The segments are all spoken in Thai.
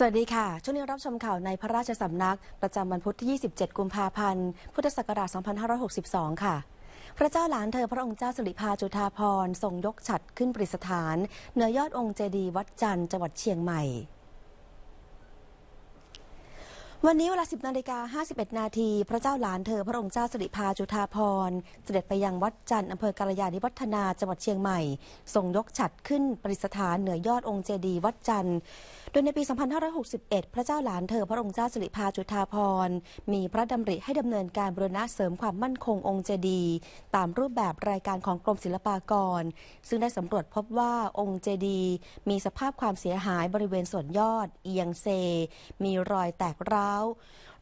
สวัสดีค่ะ ช่วงนี้รับชมข่าวในพระราชสำนักประจำวันพุธที่ 27 กุมภาพันธ์ พุทธศักราช 2562 ค่ะ พระเจ้าหลานเธอพระองค์เจ้าสุริพาจุฑาพรทรงยกฉัดขึ้นปริสถาน เหนือยอดองค์เจดีย์วัดจันทร์จังหวัดเชียงใหม่ วันนี้เวลา 10นาฬิกา51นาที พระเจ้าหลานเธอพระองค์เจ้าสิริพาจุฑาพรเสด็จไปยังวัดจันทร์อำเภอกาลยานิวัฒนาจังหวัดเชียงใหม่ ทรงยกฉัดขึ้นปริสถาน เหนือยอดองค์เจดีย์วัดจันทร์ยในปี 2561 พระเจ้าหลานเธอพระองค์เจ้าสิริพาจุฑาพรมีพระดำริให้ดำเนินการบรณะเสริมความมั่นคงองค์เจดีย์ตามรูปแบบรายการของกรมศิลปากร ซึ่งได้สำรวจพบว่าองค์เจดีย์มีสภาพความเสียหายบริเวณส่วนยอด เอียงเซ มีรอยแตกร้าว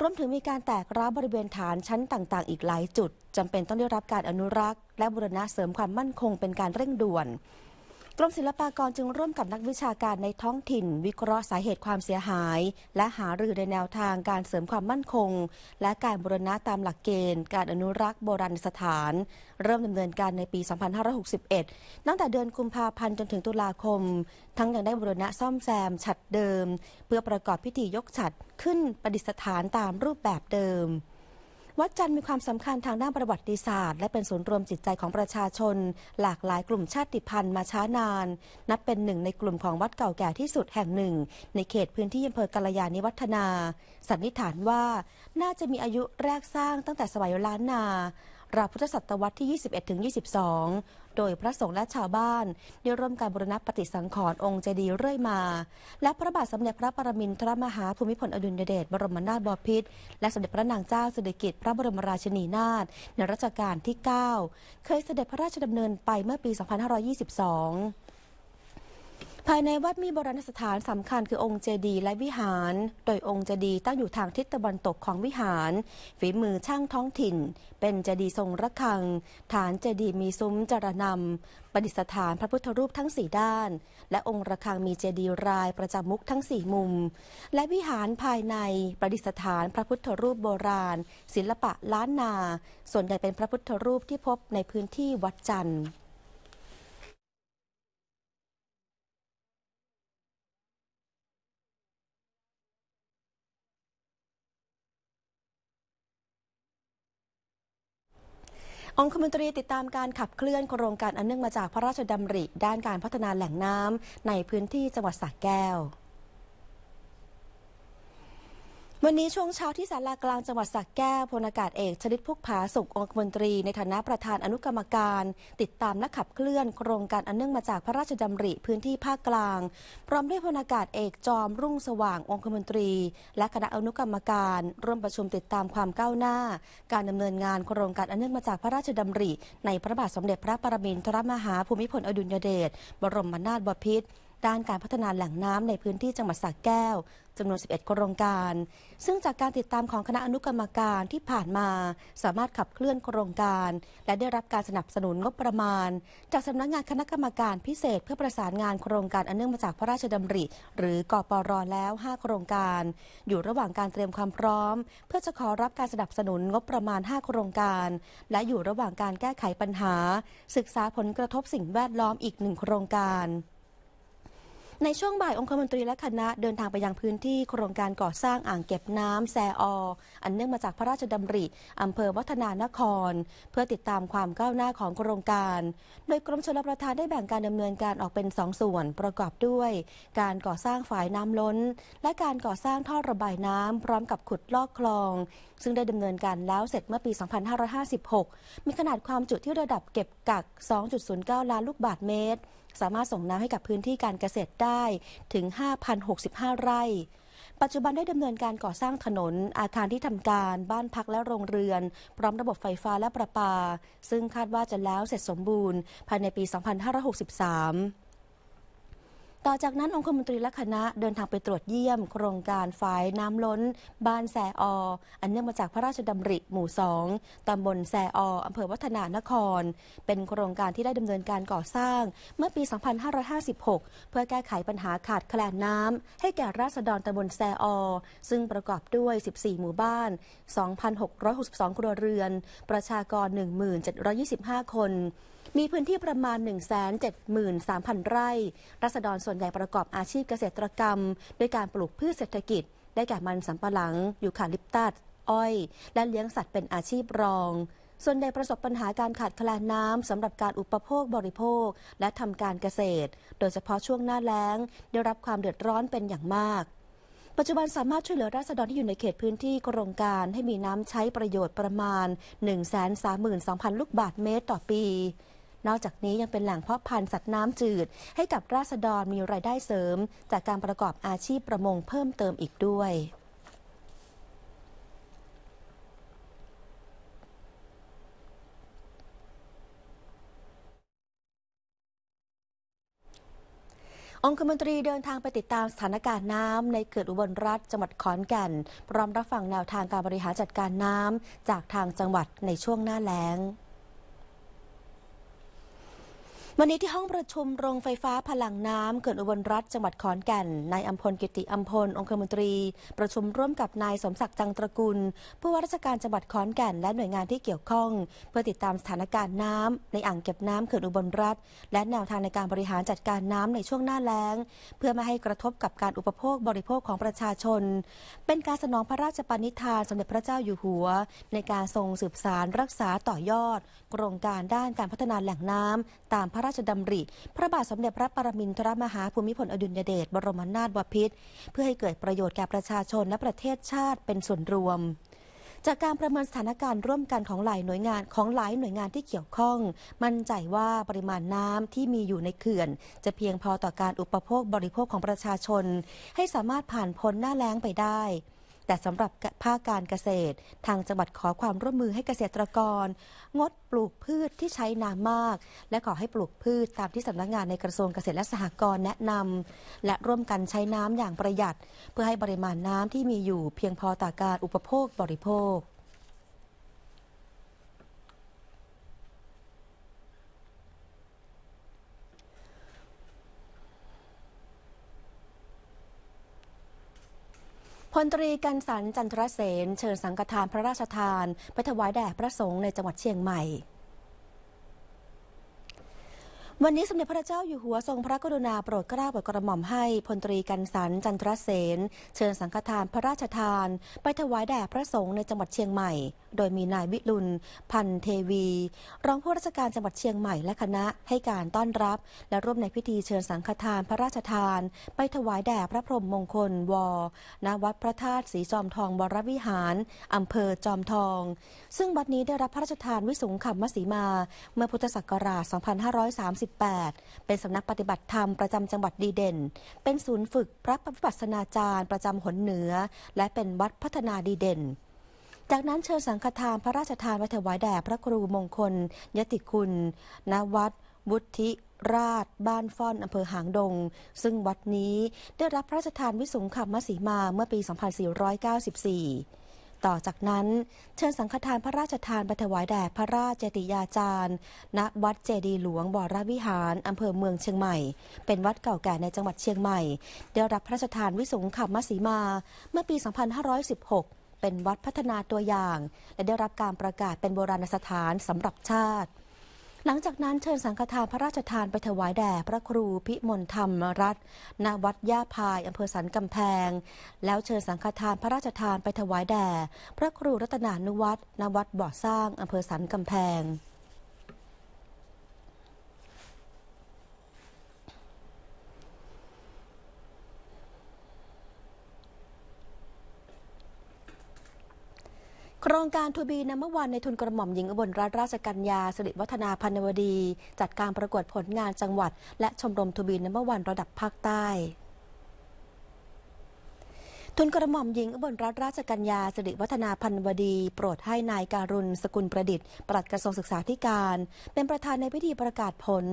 รวมถึงมีการแตกร้าวบริเวณฐานชั้นต่างๆ อีกหลายจุดจำเป็นต้องได้รับการอนุรักษ์ และบูรณะเสริมความมั่นคงเป็นการเร่งด่วนกรมศิลปากรจึงร่วมกับนักวิชาการในท้องถิ่น วิเคราะห์สาเหตุความเสียหาย และหารือในแนวทางการเสริมความมั่นคง และการบูรณะตามหลักเกณฑ์การอนุรักษ์โบราณสถาน เริ่มดำเนินการในปี 2561 ตั้งแต่เดือนกุมภาพันธ์จนถึงตุลาคม ทั้งยังได้บูรณะซ่อมแซม ฉัดเดิม เพื่อประกอบพิธียกฉัดขึ้นประดิษฐานตามรูปแบบเดิมวัดจันทร์มีความสำคัญทางด้านประวัติศาสตร์และเป็นศูนย์รวมจิตใจของประชาชนหลากหลายกลุ่มชาติพันธุ์มาช้านาน นับเป็นหนึ่งในกลุ่มของวัดเก่าแก่ที่สุดแห่งหนึ่งในเขตพื้นที่อำเภอกาลยานิวัฒนาสันนิษฐานว่าน่าจะมีอายุแรกสร้างตั้งแต่สมัยล้านนาราวพุทธศตวรรษที่ 21 ถึง 22 โดยพระสงฆ์และชาวบ้านได้ร่วมการบูรณะปฏิสังขรณ์องค์เจดีย์เรื่อยมา และพระบาทสมเด็จพระปรมินทรมหาภูมิพลอดุลยเดชบรมนาถบพิตรและสมเด็จพระนางเจ้าสุดิกิตพระบรมราชินีนาถในรัชกาลที่ 9 เคยเสด็จพระราชดำเนินไปเมื่อปี 2522ภายในวัดมีโบราณสถานสำคัญคือองค์เจดีย์และวิหาร โดยองค์เจดีย์ตั้งอยู่ทางทิศตะวันตกของวิหาร ฝีมือช่างท้องถิ่น เป็นเจดีย์ทรงระฆัง ฐานเจดีย์มีซุ้มจารนำประดิษฐานพระพุทธรูปทั้งสี่ด้าน และองค์ระฆังมีเจดีย์รายประจำมุกทั้งสี่มุม และวิหารภายในประดิษฐานพระพุทธรูปโบราณ ศิลปะล้านนา ส่วนใหญ่เป็นพระพุทธรูปที่พบในพื้นที่วัดจันทร์องคมนตรีติดตามการขับเคลื่อนโครงการอันเนื่องมาจากพระราชดำริ ด้านการพัฒนาแหล่งน้ำในพื้นที่จังหวัดสระแก้ววันนี้ช่วงเช้าที่ศาลากลางจังหวัดสักแก้วพลอากาศเอกชลิตพุกผาสุของคมนตรีในฐานะประธานอนุกรรมการ ติดตามและขับเคลื่อน โครงการอันเนื่องมาจากพระราชดำริพื้นที่ภาคกลาง พร้อมด้วยพลอากาศเอกจอมรุ่งสว่างองคมนตรี และคณะอนุกรรมการร่วมประชุมติดตามความก้าวหน้า การดำเนินงานโครงการอันเนื่องมาจากพระราชดำริ ในพระบาทสมเด็จพระปรมินทรมหาภูมิพลอดุลยเดชบรมนาถบพิตรด้านการพัฒนาแหล่งน้ำในพื้นที่จังหวัดสระแก้วจำนวน 11 โครงการ ซึ่งจากการติดตามของคณะอนุกรรมการที่ผ่านมา สามารถขับเคลื่อนโครงการ และได้รับการสนับสนุนงบประมาณ จากสำนักงงานคณะกรรมการพิเศษเพื่อประสานงานโครงการอันเนื่องมาจากพระราชดำริ หรือกอปรแล้ว 5 โครงการ อยู่ระหว่างการเตรียมความพร้อม เพื่อจะขอรับการสนับสนุนงบประมาณ 5 โครงการ และอยู่ระหว่างการแก้ไขปัญหา ศึกษาผลกระทบสิ่งแวดล้อมอีกหนึ่งโครงการในช่วงบ่ายองคมนตรีและคณะเดินทางไปยังพื้นที่โครงการก่อสร้างอ่างเก็บน้ำแซออันเนื่องมาจากพระราชดำริอำเภอวัฒนานครเพื่อติดตามความก้าวหน้าของโครงการ โดยกรมชลประทานได้แบ่งการดำเนินการออกเป็นสองส่วนประกอบด้วย การก่อสร้างฝายน้ำล้น และการก่อสร้างท่อระบายน้ำพร้อมกับขุดลอกคลอง ซึ่งได้ดำเนินการแล้วเสร็จเมื่อปี 2556 มีขนาดความจุที่ระดับเก็บกัก 2.09 ล้านลูกบาทเมตรสามารถส่งน้ำให้กับพื้นที่การเกษตรได้ถึง 5,065 ไร่ ปัจจุบันได้ดำเนินการก่อสร้างถนน อาคารที่ทำการ บ้านพักและโรงเรือน พร้อมระบบไฟฟ้าและประปา ซึ่งคาดว่าจะแล้วเสร็จสมบูรณ์ภายในปี 2563ต่อจากนั้นองคมนตรีและคณะเดินทางไปตรวจเยี่ยม โครงการฝายน้ำล้นบ้านแสออ อันเนื่องมาจากพระราชดำริ หมู่สองตำบลแสอออำเภอวัฒนานคร เป็นโครงการที่ได้ดำเนินการก่อสร้างเมื่อปี 2556 เพื่อแก้ไขปัญหาขาดแคลนน้ำ ให้แก่ราษฎรตำบลแซออ ซึ่งประกอบด้วย 14 หมู่บ้าน 2,662ครัวเรือน ประชากร 1,725 คนมีพื้นที่ประมาณ173,000 ไร่รัศดรส่วนใหญ่ประกอบอาชีพเกษตรกรรม ด้วยการปลูกพืชเศรษฐกิจ ได้แก่มันสำปะหลัง อยู่คาลิปตัสอ้อย และเลี้ยงสัตว์เป็นอาชีพรอง ส่วนใ่ประสบปัญหาการขาดแคลนน้ำ สำหรับการอุปโภคบริโภค และทำการเกษตร โดยเฉพาะช่วงหน้าแล้ง ได้รับความเดือดร้อนเป็นอย่างมาก ปัจจุบันสามารถช่วยเหลือราษฎรที่อยู่ในเขตพื้นที่โครงการให้มีน้ำใช้ประโยชน์ประมาณ132,000ลูกบาทเมตรต่อปีนอกจากนี้ยังเป็นแหล่งเพาะพันธุ์สัตว์น้ำจืดให้กับราษฎรมีรายได้เสริม จากการประกอบอาชีพประมงเพิ่มเติมอีกด้วย องคมนตรีเดินทางไปติดตามสถานการณ์น้ำ ในเขื่อนอุบลรัฐจังหวัดขอนแก่นพร้อมรับฟังแนวทางการบริหารจัดการน้ำจากทางจังหวัดในช่วงหน้าแล้งวันนี้ที่ห้องประชุมโรงไฟฟ้าพลังน้ำเขื่อุบลรัฐจังหวัดขอนแก่น นายอัมพลกิติอัมพล องคมนตรีประชุมร่วมกับนายสมศักดิ์จังตระกูลผู้ว่าราชการจังหวัดขอนแก่นและหน่วยงานที่เกี่ยวข้องเพื่อติดตามสถานการณ์น้ำในอ่างเก็บน้ำเขื่อนอุบลรัฐและแนวทางในการบริหารจัดการน้ำในช่วงหน้าแล้งเพื่อไม่ให้กระทบกับการอุปโภคบริโภคของประชาชน เป็นการสนองพระราชปณิธานสมเด็จพระเจ้าอยู่หัว ในการทรงสืบสารรักษาต่อยอดโครงการด้านการพัฒนาแหล่งน้ำตามพระราชดำริ พระบาทสมเด็จพระปรมินทรมหาภูมิพลอดุลยเดชบรมนาถบพิตรเพื่อให้เกิดประโยชน์แก่ประชาชนและประเทศชาติเป็นส่วนรวม จากการประเมินสถานการณ์ร่วมกันของหลายหน่วยงานของหลายหน่วยงานที่เกี่ยวข้อง มั่นใจว่าปริมาณน้ำที่มีอยู่ในเขื่อน จะเพียงพอต่อการอุปโภคบริโภคของประชาชน ให้สามารถผ่านพ้นหน้าแล้งไปได้แต่สำหรับภาคการเกษตร ทางจังหวัดขอความร่วมมือให้เกษตรกร งดปลูกพืชที่ใช้น้ำมาก และขอให้ปลูกพืชตามที่สำนักงงานในกระทรวงเกษตรและสหกรณ์แนะนำและร่วมกันใช้น้ำอย่างประหยัด เพื่อให้ปริมาณน้ำที่มีอยู่ เพียงพอต่อการอุปโภคบริโภคพลตรีกันสันจันทรเสนเชิญสังฆทานพระราชทาน ไปถวายแด่พระสงฆ์ในจังหวัดเชียงใหม่วันนี้สมเด็จพระเจ้าอยู่หัวทรงพระกรุณาโปรดเกล้าโปรดกระหม่อมให้พลตรีกันสันจันทรเสนเชิญสังฆทานพระราชทาน ไปถวายแด่พระสงฆ์ในจังหวัดเชียงใหม่ โดยมีนายวิลุนพันเทวี รองผู้ราชการจังหวัดเชียงใหม่และคณะให้การต้อนรับ และร่วมในพิธีเชิญสังฆทานพระราชทาน ไปถวายแด่พระพรหมมงคลวณวัดพระธาตุสีจอมทองวรวิหารอำเภอจอมทอง ซึ่งวัดนี้ได้รับพระราชทานวิสุงขมมสีมา เมื่อพุทธศักราช 2530 1 8เป็นสำนักปฏิบัติธรรมประจำจังหวัดดีเด่น เป็นศูนย์ฝึกพระปวิปัสสนาจารย์ประจำหนเหนือ และเป็นวัดพัฒนาดีเด่น จากนั้นเชิญสังฆทานพระราชทานไวัถวายแด่พระครูมงคลยติคุณณวัด วุฒิราช บ้านฟ่อนอำเภอหางดง ซึ่งวัดนี้ได้รับพระราชทานวิสุงขมสีมาเมื่อปี 2494ต่อจากนั้นเชิญสังฆทานพระราชทานไปถวายแด่พระราชเจติยาจารย์ณวัดเจดีหลวงบ่อราวิหารอำเภอเมืองเชียงใหม่เป็นวัดเก่าแก่ในจังหวัดเชียงใหม่ได้รับพระราชทานวิสงขับมัสีมา เมื่อปี 2516 เป็นวัดพัฒนาตัวอย่าง และได้รับการประกาศเป็นโบราณสถานสำหรับชาติหลังจากนั้นเชิญสังฆทานพระราชทานไปถวายแด่พระครูพิมลธรรมรัตน์ณวัดย่าพายอำเภอสันกำแพงแล้วเชิญสังฆทานพระราชทานไปถวายแด่พระครูรัตนานุวัฒนณวัดบ่อสร้างอำเภอสันกำแพงครงการทูบีนเมื่อวานในทุนกระหม่อมหญิงอบลรัตราชกัญญาสิริวัฒนาพันวดี จัดการประกวดผลงานจังหวัด และชมรมทูบีนเมื่อวานระดับภาคใต้ทุนกระหม่อมหญิงอุบลรันราชกัญญาสิริวัฒนาพันวดีโปรดให้นายการุณสกุลประดิษฐ์ปลัดกระทรวงศึกษาธิการ เป็นประธานในพิธีประกาศผล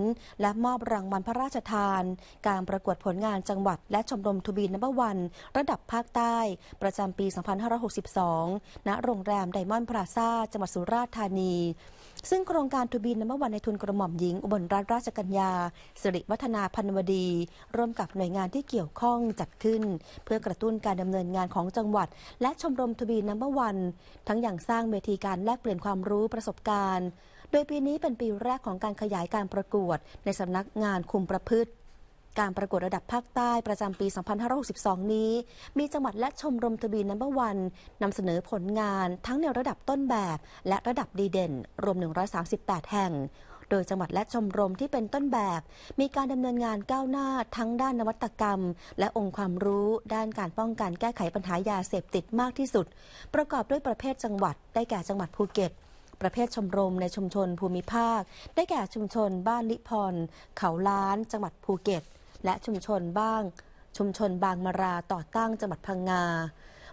และมอบรางวัลพระราชทาน การประกวดผลงานจังหวัดและชมรมทูบีนับวัน ระดับภาคใต้ประจำปี 2562 ณ โรงแรมไดมอนด์พลาซ่าจังหวัดสุราษฎร์ธานีซึ่งโครงการทูบีน้ำวันในทุนกระหม่อมหญิงอุบลรัตนราชกัญญาสิริวัฒนาพันวดี ร่วมกับหน่วยงานที่เกี่ยวข้องจัดขึ้น เพื่อกระตุ้นการดำเนินงานของจังหวัด และชมรมทูบีน้ำวัน ทั้งอย่างสร้างเวทีการแลกเปลี่ยนความรู้ประสบการณ์ โดยปีนี้เป็นปีแรกของการขยายการประกวดในสำนักงานคุมประพฤติการประกวดระดับภาคใต้ประจำปี 2562 นี้ มีจังหวัดและชมรมทบีนัมเบอร์วันนำเสนอผลงานทั้งในระดับต้นแบบและระดับดีเด่น รวม 138 แห่ง โดยจังหวัดและชมรมที่เป็นต้นแบบ มีการดำเนินงานก้าวหน้าทั้งด้านนวัตกรรม และองค์ความรู้ด้านการป้องกันแก้ไขปัญหายาเสพติดมากที่สุด ประกอบด้วยประเภทจังหวัด ได้แก่จังหวัดภูเก็ต ประเภทชมรม ในชุมชนภูมิภาค ได้แก่ชุมชน บ้านลิพรเขาล้าน จังหวัดภูเก็ตและชุมชนบ้าง ชุมชนบางมาราต่อตั้งจังหวัดพังงา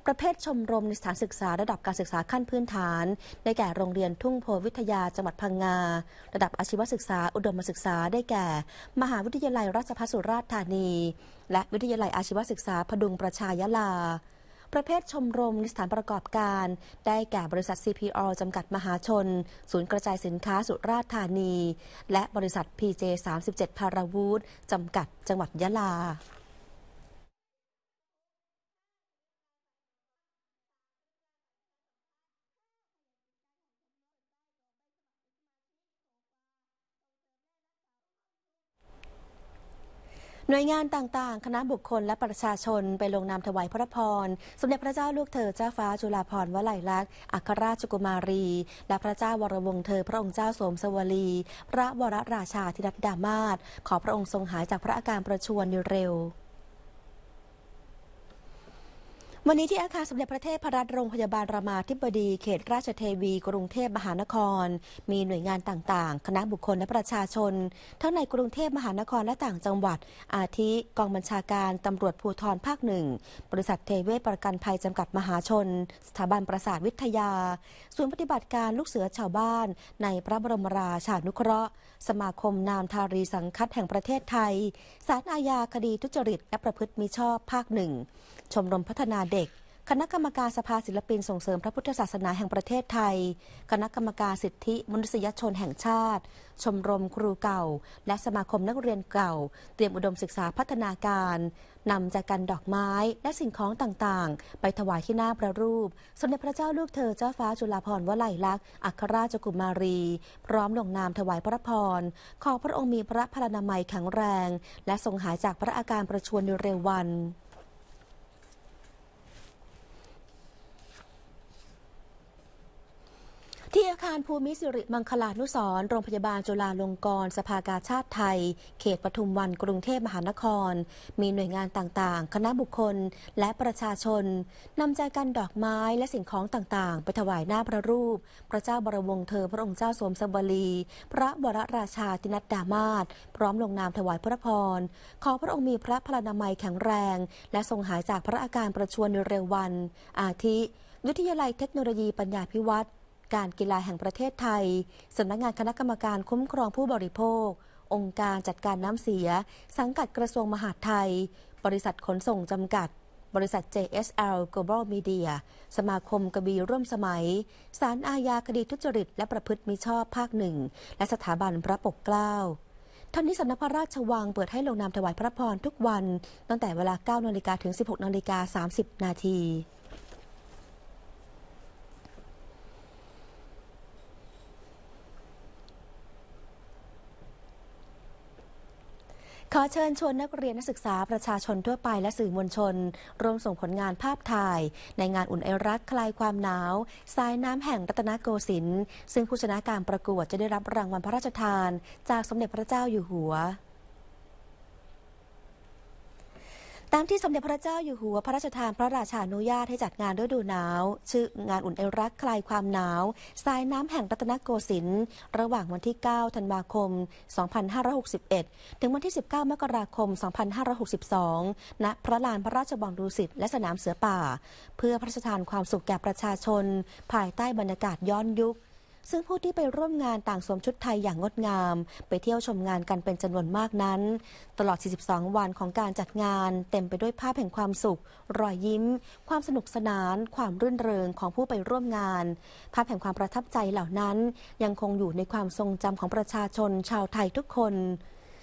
ประเภทชมรมในสถานศึกษา ระดับการศึกษาขั้นพื้นฐาน ได้แก่ โรงเรียนทุ่งโพวิทยาจังหวัดพังงา ระดับอาชีวศึกษาอุดมศึกษา ได้แก่ มหาวิทยาลัยราชภัฏสุราษฎร์ธานี และวิทยาลัยอาชีวศึกษาพดุงประชายาลาประเภทชมรมสถานประกอบการ ได้แก่บริษัท CPO จำกัดมหาชน ศูนย์กระจายสินค้าสุราษฎร์ธานี และบริษัท PJ 37พาราวูดจำกัดจังหวัดยะลาหน่วยงานต่างๆ คณะบุคคลและประชาชนไปลงนามถวายพระพรสมเด็จพระเจ้าลูกเธอเจ้าฟ้าจุฬาภรณ์วลัยลักษณ์อัครราชกุมารี และพระเจ้าวรวงเธอพระองค์เจ้าสมสวลีพระวรราชาธิรัตดามาศขอพระองค์ทรงหายจากพระอาการประชวรเร็ววันนี้ที่อาคารสมเด็จพระเทพรัตนโรงพยาบาลรามาธิบดีเขตราชเทวี กรุงเทพมหานคร มีหน่วยงานต่าง ๆ คณะบุคคลและประชาชนทั้งในกรุงเทพมหานครและต่างจังหวัด อาทิกองบัญชาการ ตำรวจภูธรภาคหนึ่ง บริษัทเทเวศประกันภัยจำกัดมหาชน สถาบันประสาทวิทยา ศูนย์ปฏิบัติการลูกเสือชาวบ้าน ในพระบรมราชานุเคราะห์ สมาคมนามทารีสังคัดแห่งประเทศไทย ศาลอาญาคดีทุจริตและประพฤติมิชอบภาคหนึ่ง ชมรมพัฒนาเด็กคณะกรรมการสภาศิลปินส่งเสริมพระพุทธศาสนาแห่งประเทศไทย คณะกรรมการสิทธิมนุษยชนแห่งชาติ ชมรมครูเก่าและสมาคมนักเรียนเก่าเตรียมอุดมศึกษาพัฒนาการ นำจากกันดอกไม้และสิ่งของต่างๆ ไปถวายที่หน้าพระรูป สมเด็จพระเจ้าลูกเธอเจ้าฟ้าจุฬาภรณ์วลัยลักษณ์อัครราชกุมารี พร้อมลงนามถวายพระพรขอพระองค์มีพระพลานามัยแข็งแรง และทรงหายจากพระอาการประชวรในเร็ววันที่อาคารภูมิสิริมังคลานุสรโรงพยาบาลจุฬาลงกรณ์สภากาชาติไทย เขตปทุมวันกรุงเทพมหานคร มีหน่วยงานต่างๆ คณะบุคคลและประชาชน นำใจกันดอกไม้และสิ่งของต่างๆ ไปถวายหน้าพระรูป พระเจ้าบรมวงศ์เธอ พระองค์เจ้าสมสบรี พระบรราชาตินัดดามาศพร้อมลงนามถวายพระพร ขอพระองค์มีพระพลานามัยแข็งแรง และทรงหายจากพระอาการประชวรในเร็ววัน อาทิ วิทยาลัยเทคโนโลยีปัญญาพิวัตรการกีฬาแห่งประเทศไทยสำนักงานคณะกรรมการคุ้มครองผู้บริโภค องค์การจัดการน้ำเสีย สังกัดกระทรวงมหาดไทย บริษัทขนส่งจำกัด บริษัท JSL Global Media สมาคมกบีร่วมสมัยศาลอาญาคดีทุจริตและประพฤติมิชอบภาคหนึ่งและสถาบันพระปกเกล้าท่านนี้สำนักพระราชวังเปิดให้ลงนามถวายพระพรทุกวัน ตั้งแต่เวลา9นาฬิกาถึง16นาฬิกา30นาทีขอเชิญชวนนักเรียนนักศึกษาประชาชนทั่วไปและสื่อมวลชนร่วมส่งผลงานภาพถ่ายในงานอุ่นไอรักคลายความหนาวสายน้ำแห่งรัตนโกสินทร์ซึ่งผู้ชนะการประกวดจะได้รับรางวัลพระราชทาน จากสมเด็จพระเจ้าอยู่หัวตามที่สมเด็จพระเจ้าอยู่หัวพระราชทานพระราชานุญาตให้จัดงานฤดูหนาว ชื่องานอุ่นไอรักคลายความหนาวสายน้ำแห่งรัตนโกสินทร์ระหว่างวันที่ 9 ธันวาคม 2561 ถึงวันที่ 19 มกราคม 2562 ณ พระลานพระราชบังดูสิตและสนามเสือป่า เพื่อพระราชทานความสุขแก่ประชาชน ภายใต้บรรยากาศย้อนยุคซึ่งผู้ที่ไปร่วมงานต่างสวมชุดไทยอย่างงดงาม ไปเที่ยวชมงานกันเป็นจำนวนมากนั้นตลอด 42 วันของการจัดงาน เต็มไปด้วยภาพแห่งความสุขรอยยิ้ม ความสนุกสนาน ความรื่นเริงของผู้ไปร่วมงาน ภาพแห่งความประทับใจเหล่านั้นยังคงอยู่ในความทรงจำของประชาชน ชาวไทยทุกคน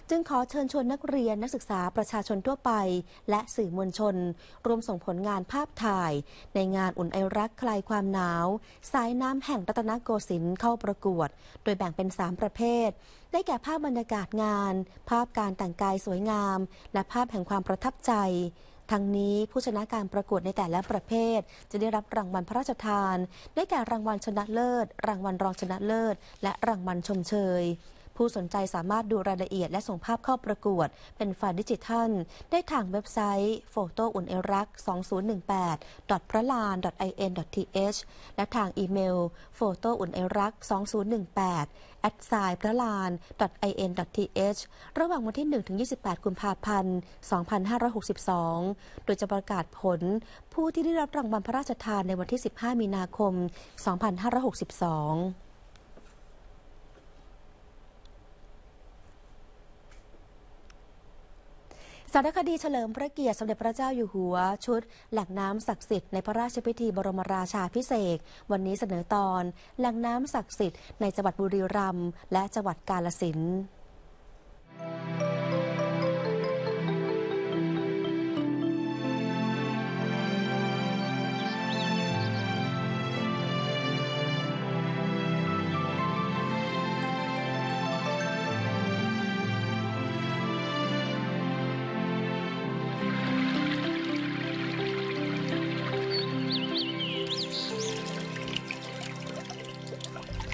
จึงขอเชิญชวนนักเรียนนักศึกษาประชาชนทั่วไป และสื่อมวลชน รวมส่งผลงานภาพถ่าย ในงานอุ่นไอรักคลายความหนาว สายน้ำแห่งรัตนโกสินทร์เข้าประกวด โดยแบ่งเป็น3ประเภท ได้แก่ภาพบรรยากาศงาน ภาพการแต่งกายสวยงาม และภาพแห่งความประทับใจ ทั้งนี้ผู้ชนะการประกวดในแต่ละประเภท จะได้รับรางวัลพระราชทาน ได้แก่รางวัลชนะเลิศ รางวัลรองชนะเลิศ และรางวัลชมเชยผู้สนใจสามารถดูรายละเอียดและส่งภาพเข้าประกวดเป็นฝ่ายดิจิทัล ได้ทางเว็บไซต์ photo อุ่นเอรัก2018พร a l าน in th และทางอีเมล photo อุ่นเอรัก2018 a d s i พร a l าน in th ระหว่างวันที่ 1-28 กุมภาพันธ์ 2562 โดยจะประกาศผล ผู้ที่ได้รับรางวัลพระราชทานในวันที่ 15 มีนาคม 2562สารคดีเฉลิมพระเกียรติสมเด็จพระเจ้าอยู่หัวชุดแหล่งน้ำศักดิ์สิทธิ์ในพระราชพิธีบรมราชาพิเศษ วันนี้เสนอตอนแหล่งน้ำศักดิ์สิทธิ์ในจังหวัดบุรีรัมย์และจังหวัดกาฬสินธุ์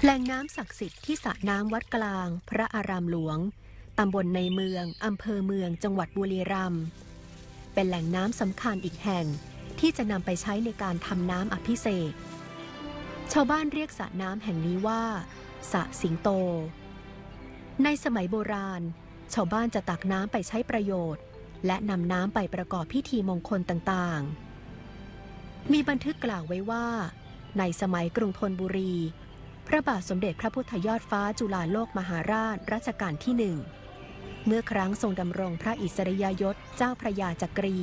แหล่งน้ำศักดิ์สิทธิ์ที่สระน้ำวัดกลาง พระอารามหลวงตำบลในเมืองอำเภอเมือง จังหวัดบุรีรัมย์ เป็นแหล่งน้ำสำคัญอีกแห่งที่จะนำไปใช้ในการทำน้ำอภิเษกชาวบ้านเรียกสระน้ำแห่งนี้ว่าสระสิงโต ในสมัยโบราณ ชาวบ้านจะตักน้ำไปใช้ประโยชน์ และนำน้ำไปประกอบพิธีมงคลต่างๆ มีบันทึกกล่าวไว้ว่า ในสมัยกรุงธนบุรีพระบาทสมเด็จพระพุทธยอดฟ้าจุฬาโลกมหาราชรัชกาลที่หนึ่ง เมื่อครั้งทรงดำรงพระอิสริยยศเจ้าพระยาจักรี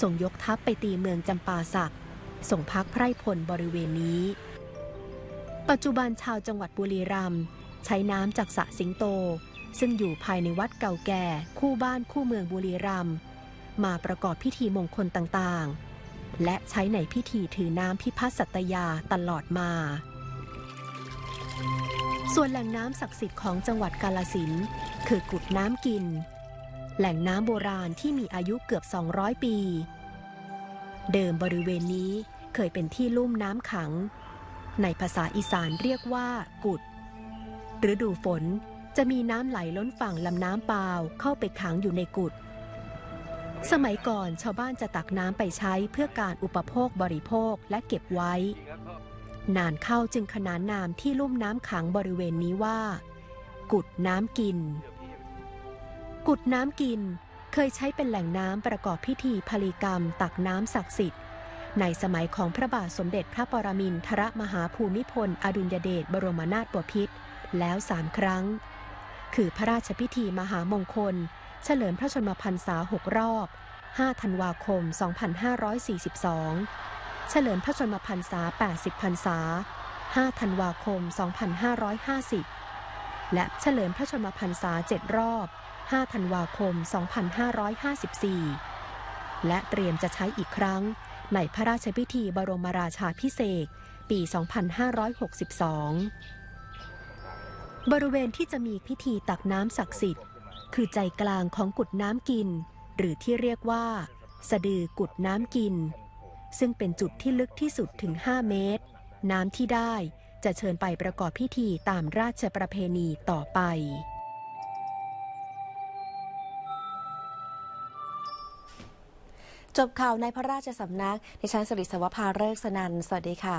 ทรงยกทัพไปตีเมืองจำปาสักส่งพักไพรพลบริเวณนี้ ปัจจุบันชาวจังหวัดบุรีรัมย์ใช้น้ำจากสระสิงโตซึ่งอยู่ภายในวัดเก่าแก่คู่บ้านคู่เมืองบุรีรัมย์มาประกอบพิธีมงคลต่างๆ และใช้ในพิธีถือน้ำพิพัฒสัตยาตลอดมาส่วนแหล่งน้ำศักดิ์สิทธิ์ของจังหวัดกาลสินคือกุดน้ำกิน แหล่งน้ำโบราณที่มีอายุเกือบ 200 ปี เดิมบริเวณนี้เคยเป็นที่ลุ่มน้ำขัง ในภาษาอีสานเรียกว่า กุดฤดูฝนจะมีน้ำไหลล้นฝั่งลำน้ำเปล่าเข้าไปขังอยู่ในกุด สมัยก่อนชาวบ้านจะตักน้ำไปใช้เพื่อการอุปโภคบริโภคและเก็บไว้นานเข้าจึงขนานนามที่ลุ่มน้ำขังบริเวณนี้ว่า กุดน้ำกิน กุดน้ำกินเคยใช้เป็นแหล่งน้ำประกอบพิธีพลีกรรมตักน้ำศักดิ์สิทธิ์ ในสมัยของพระบาทสมเด็จพระปรมินทรมหาภูมิพลอดุลยเดชบรมนาถบพิตรแล้วสามครั้ง คือพระราชพิธีมหามงคล เฉลิมพระชนมพรรษาหกรอบ5ธันวาคม 2542เฉลิมพระชนมพรรษา 80 พรรษา 5 ธันวาคม 2550 และเฉลิมพระชนมพรรษา 7 รอบ 5 ธันวาคม 2554 และเตรียมจะใช้อีกครั้ง ในพระราชพิธีบรมราชาพิเศษปี 2562 บริเวณที่จะมีพิธีตักน้ำศักดิ์สิทธิ์ คือใจกลางของกุดน้ำกิน หรือที่เรียกว่าสะดือกุดน้ำกินซึ่งเป็นจุดที่ลึกที่สุดถึง 5 เมตร น้ำที่ได้จะเชิญไปประกอบพิธีตามราชประเพณีต่อไป จบข่าวในพระราชสำนักในชั้นสริสวภาเริกสนันสวัสดีค่ะ